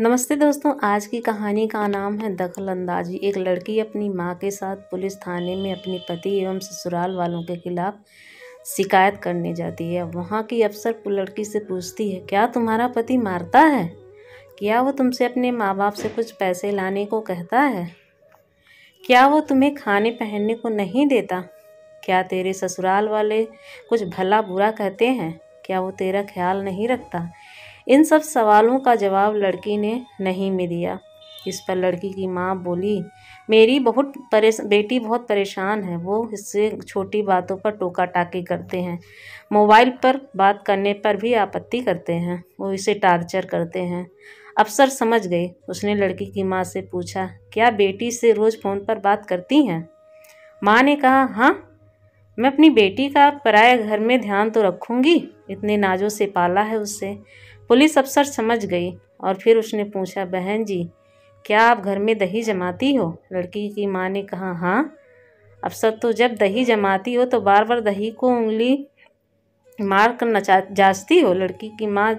नमस्ते दोस्तों आज की कहानी का नाम है दखल अंदाजी एक लड़की अपनी माँ के साथ पुलिस थाने में अपने पति एवं ससुराल वालों के खिलाफ शिकायत करने जाती है वहाँ की अफसर लड़की से पूछती है क्या तुम्हारा पति मारता है क्या वो तुमसे अपने माँ बाप से कुछ पैसे लाने को कहता है क्या वो तुम्हें खाने पहनने को नहीं देता क्या तेरे ससुराल वाले कुछ भला बुरा कहते हैं क्या वो तेरा ख्याल नहीं रखता इन सब सवालों का जवाब लड़की ने नहीं में दिया इस पर लड़की की माँ बोली मेरी बहुत परेश बेटी बहुत परेशान है वो इससे छोटी बातों पर टोका टाकी करते हैं मोबाइल पर बात करने पर भी आपत्ति करते हैं वो इसे टार्चर करते हैं अफसर समझ गए उसने लड़की की माँ से पूछा क्या बेटी से रोज़ फ़ोन पर बात करती हैं माँ ने कहा हाँ मैं अपनी बेटी का पराया घर में ध्यान तो रखूँगी इतने नाजों से पाला है उससे पुलिस अफसर समझ गई और फिर उसने पूछा बहन जी क्या आप घर में दही जमाती हो लड़की की माँ ने कहा हाँ अफसर तो जब दही जमाती हो तो बार बार दही को उंगली मार कर नचा जाचती हो लड़की की माँ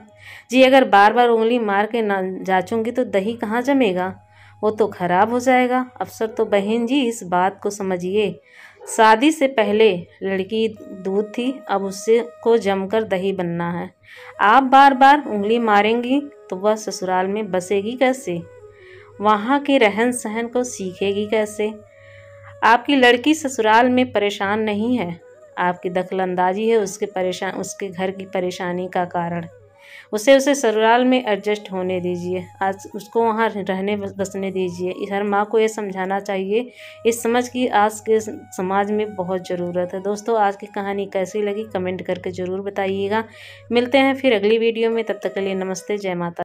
जी अगर बार बार उंगली मार के ना जाचूंगी तो दही कहाँ जमेगा वो तो ख़राब हो जाएगा अफसर तो बहन जी इस बात को समझिए शादी से पहले लड़की दूध थी अब उससे को जमकर दही बनना है आप बार बार उंगली मारेंगी तो वह ससुराल में बसेगी कैसे वहाँ के रहन सहन को सीखेगी कैसे आपकी लड़की ससुराल में परेशान नहीं है आपकी दखलंदाजी है उसके परेशान उसके घर की परेशानी का कारण उसे उसे ससुराल में एडजस्ट होने दीजिए आज उसको वहाँ रहने बसने दीजिए हर माँ को ये समझाना चाहिए इस समझ की आज के समाज में बहुत ज़रूरत है दोस्तों आज की कहानी कैसी लगी कमेंट करके ज़रूर बताइएगा मिलते हैं फिर अगली वीडियो में तब तक के लिए नमस्ते जय माता